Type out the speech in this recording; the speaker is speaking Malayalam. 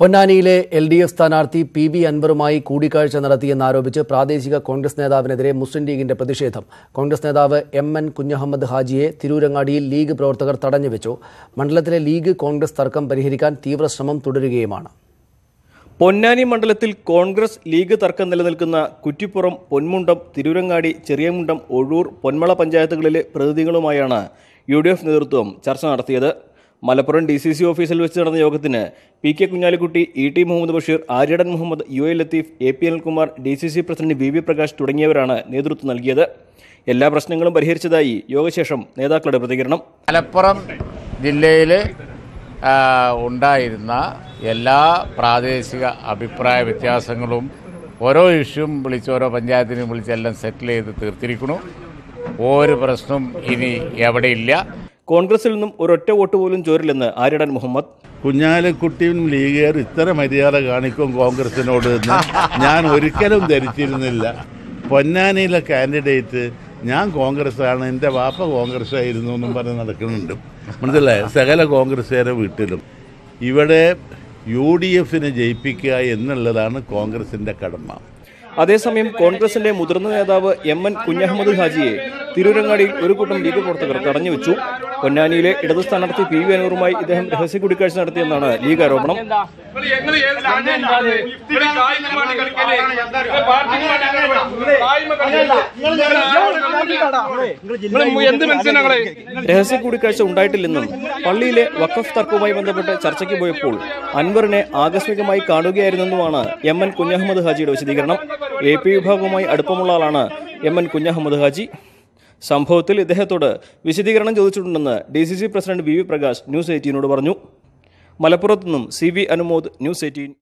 പൊന്നാനിയിലെ എൽ ഡി എഫ് സ്ഥാനാർത്ഥി പി ബി അൻവറുമായി കൂടിക്കാഴ്ച നടത്തിയെന്നാരോപിച്ച് പ്രാദേശിക കോൺഗ്രസ് നേതാവിനെതിരെ മുസ്ലിം ലീഗിന്റെ പ്രതിഷേധം കോൺഗ്രസ് നേതാവ് എം എൻ കുഞ്ഞഹമ്മദ് ഹാജിയെ തിരൂരങ്ങാടിയിൽ ലീഗ് പ്രവർത്തകർ തടഞ്ഞുവെച്ചു മണ്ഡലത്തിലെ ലീഗ് കോൺഗ്രസ് തർക്കം പരിഹരിക്കാൻ തീവ്ര ശ്രമം തുടരുകയുമാണ് പൊന്നാനി മണ്ഡലത്തിൽ കോൺഗ്രസ് ലീഗ് തർക്കം നിലനിൽക്കുന്ന കുറ്റിപ്പുറം പൊന്മുണ്ടം തിരൂരങ്ങാടി ചെറിയമുണ്ടം ഒഴൂർ പൊന്മള പഞ്ചായത്തുകളിലെ പ്രതിനിധികളുമായാണ് യു നേതൃത്വം ചർച്ച നടത്തിയത് മലപ്പുറം ഡി സി സി ഓഫീസിൽ വെച്ച് നടന്ന യോഗത്തിന് P K Kunhalikutty E T Muhammad Basheer Aryadan Muhammad U A Latheef A P Anilkumar D C C president V V Prakash തുടങ്ങിയവരാണ് നേതൃത്വം നൽകിയത് എല്ലാ പ്രശ്നങ്ങളും പരിഹരിച്ചതായി യോഗശേഷം നേതാക്കളുടെ പ്രതികരണം മലപ്പുറം ജില്ലയിൽ ഉണ്ടായിരുന്ന എല്ലാ പ്രാദേശിക അഭിപ്രായ വ്യത്യാസങ്ങളും ഓരോ ഇഷ്യൂം വിളിച്ച് ഓരോ പഞ്ചായത്തിനും വിളിച്ച് എല്ലാം സെറ്റിൽ ചെയ്ത് തീർത്തിരിക്കുന്നു ഒരു പ്രശ്നം ഇനി എവിടെയില്ല കോൺഗ്രസിൽ നിന്നും ഒരൊറ്റ വോട്ട് പോലും ചോരില്ലെന്ന് ആര്യടൻ മുഹമ്മദ് കുഞ്ഞാലിക്കുട്ടിയും ലീഗുകാർ ഇത്ര മര്യാദ കാണിക്കും കോൺഗ്രസിനോട് എന്ന് ഞാൻ ഒരിക്കലും ധരിച്ചിരുന്നില്ല പൊന്നാനിയിലെ കാൻഡിഡേറ്റ് ഞാൻ കോൺഗ്രസ്സാണ് എൻ്റെ വാപ്പ കോൺഗ്രസ്സായിരുന്നു എന്നും പറഞ്ഞ് നടക്കുന്നുണ്ട് മനസ്സിലായ സകല കോൺഗ്രസ്സുകാരെ വീട്ടിലും ഇവിടെ യു ഡി എഫിനെ ജയിപ്പിക്കുക എന്നുള്ളതാണ് കോൺഗ്രസിൻ്റെ കടമ അതേസമയം കോൺഗ്രസിന്റെ മുതിർന്ന നേതാവ് എം എൻ കുഞ്ഞഹമ്മദ് ഹാജിയെ തിരൂരങ്ങാടിയിൽ ഒരു കൂട്ടം ലീഗ് പ്രവർത്തകർ വെച്ചു പൊന്നാനിയിലെ ഇടതു സ്ഥാനാർത്ഥി പി വി അനൂറുമായി ഇദ്ദേഹം രഹസ്യ കൂടിക്കാഴ്ച നടത്തിയെന്നാണ് ലീഗ് ആരോപണം രഹസ്യ കൂടിക്കാഴ്ച ഉണ്ടായിട്ടില്ലെന്നും പള്ളിയിലെ വഖഫ് തർക്കവുമായി ബന്ധപ്പെട്ട് ചർച്ചയ്ക്ക് പോയപ്പോൾ അൻവറിനെ ആകസ്മികമായി കാണുകയായിരുന്നെന്നുമാണ് എം എൻ കുഞ്ഞഹമ്മദ് ഹാജിയുടെ വിശദീകരണം എ പി വിഭാഗവുമായി അടുപ്പമുള്ള ആളാണ് എം എൻ കുഞ്ഞഹമ്മദ് ഹാജി സംഭവത്തിൽ ഇദ്ദേഹത്തോട് വിശദീകരണം ചോദിച്ചിട്ടുണ്ടെന്ന് D C C president V V Prakash news എയ്റ്റീനോട് പറഞ്ഞു മലപ്പുറത്തുനിന്നും C V Anumod news eighteen